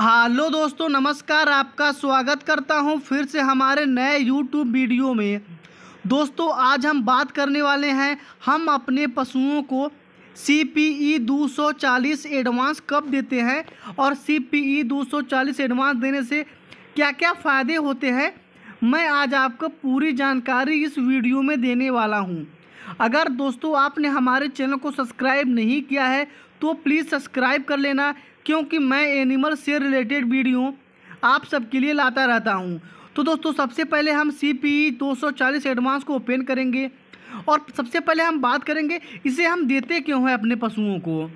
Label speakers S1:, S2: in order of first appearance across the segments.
S1: hello दोस्तों नमस्कार आपका स्वागत करता हूं फिर से हमारे नए यूट्यूब वीडियो में दोस्तों आज हम बात करने वाले हैं हम अपने पशुओं को सी पी ई दो सौ चालीस एडवांस कब देते हैं और सी पी ई दो सौ चालीस एडवांस देने से क्या क्या फ़ायदे होते हैं मैं आज आपको पूरी जानकारी इस वीडियो में देने वाला हूँ अगर दोस्तों आपने हमारे चैनल को सब्सक्राइब नहीं किया है तो प्लीज़ सब्सक्राइब कर लेना क्योंकि मैं एनिमल से रिलेटेड वीडियो आप सबके लिए लाता रहता हूँ तो दोस्तों सबसे पहले हम सी पी e दो सौ चालीस एडवांस को ओपन करेंगे और सबसे पहले हम बात करेंगे इसे हम देते क्यों हैं अपने पशुओं को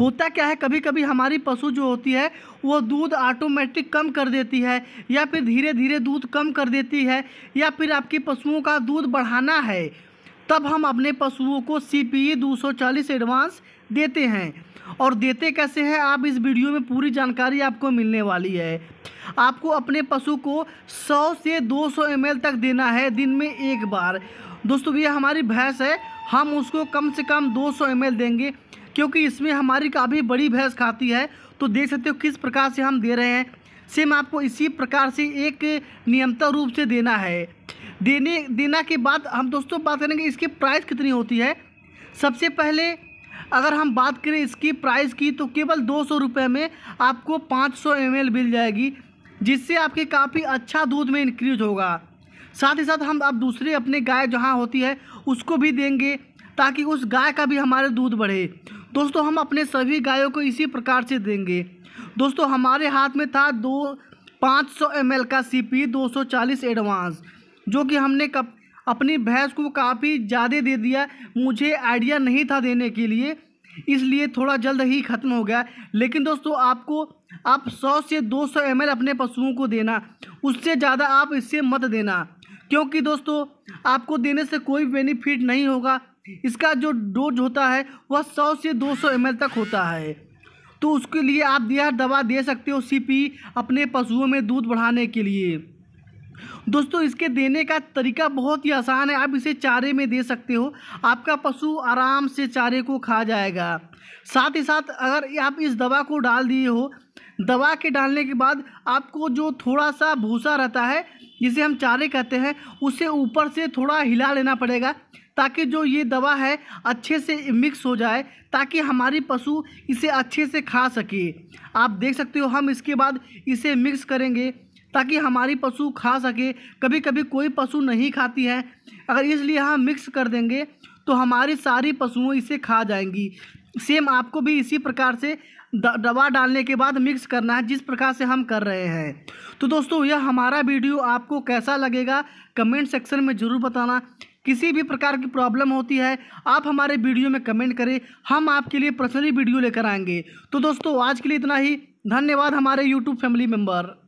S1: होता क्या है कभी कभी हमारी पशु जो होती है वो दूध ऑटोमेटिक कम कर देती है या फिर धीरे धीरे दूध कम कर देती है या फिर आपकी पशुओं का दूध बढ़ाना है तब हम अपने पशुओं को सी पी ई एडवांस देते हैं और देते कैसे हैं आप इस वीडियो में पूरी जानकारी आपको मिलने वाली है आपको अपने पशु को 100 से 200 सौ तक देना है दिन में एक बार दोस्तों ये हमारी भैंस है हम उसको कम से कम 200 सौ देंगे क्योंकि इसमें हमारी काफ़ी बड़ी भैंस खाती है तो देख सकते हो किस प्रकार से हम दे रहे हैं सेम आपको इसी प्रकार से एक नियमता रूप से देना है देने देना के बाद हम दोस्तों बात करेंगे इसकी प्राइस कितनी होती है सबसे पहले अगर हम बात करें इसकी प्राइस की तो केवल दो सौ रुपये में आपको पाँच सौ एम मिल जाएगी जिससे आपके काफ़ी अच्छा दूध में इंक्रीज होगा साथ ही साथ हम आप दूसरे अपने गाय जहाँ होती है उसको भी देंगे ताकि उस गाय का भी हमारे दूध बढ़े दोस्तों हम अपने सभी गायों को इसी प्रकार से देंगे दोस्तों हमारे हाथ में था दो पाँच सौ एम का सी पी दो सौ चालीस एडवांस जो कि हमने कप अपनी भैंस को काफ़ी ज़्यादा दे दिया मुझे आइडिया नहीं था देने के लिए इसलिए थोड़ा जल्द ही ख़त्म हो गया लेकिन दोस्तों आपको आप 100 से 200 सौ अपने पशुओं को देना उससे ज़्यादा आप इससे मत देना क्योंकि दोस्तों आपको देने से कोई बेनिफिट नहीं होगा इसका जो डोज होता है वह 100 से 200 सौ तक होता है तो उसके लिए आप दिया दवा दे सकते हो सीपी अपने पशुओं में दूध बढ़ाने के लिए दोस्तों इसके देने का तरीका बहुत ही आसान है आप इसे चारे में दे सकते हो आपका पशु आराम से चारे को खा जाएगा साथ ही साथ अगर आप इस दवा को डाल दिए हो दवा के डालने के बाद आपको जो थोड़ा सा भूसा रहता है जिसे हम चारे कहते हैं उसे ऊपर से थोड़ा हिला लेना पड़ेगा ताकि जो ये दवा है अच्छे से मिक्स हो जाए ताकि हमारी पशु इसे अच्छे से खा सके आप देख सकते हो हम इसके बाद इसे मिक्स करेंगे ताकि हमारी पशु खा सके कभी कभी कोई पशु नहीं खाती है अगर इसलिए हम मिक्स कर देंगे तो हमारी सारी पशुओं इसे खा जाएंगी सेम आपको भी इसी प्रकार से दवा डालने के बाद मिक्स करना है जिस प्रकार से हम कर रहे हैं तो दोस्तों यह हमारा वीडियो आपको कैसा लगेगा कमेंट सेक्शन में ज़रूर बताना किसी भी प्रकार की प्रॉब्लम होती है आप हमारे वीडियो में कमेंट करें हम आपके लिए पर्सनली वीडियो लेकर आएंगे तो दोस्तों आज के लिए इतना ही धन्यवाद हमारे यूट्यूब फैमिली मेम्बर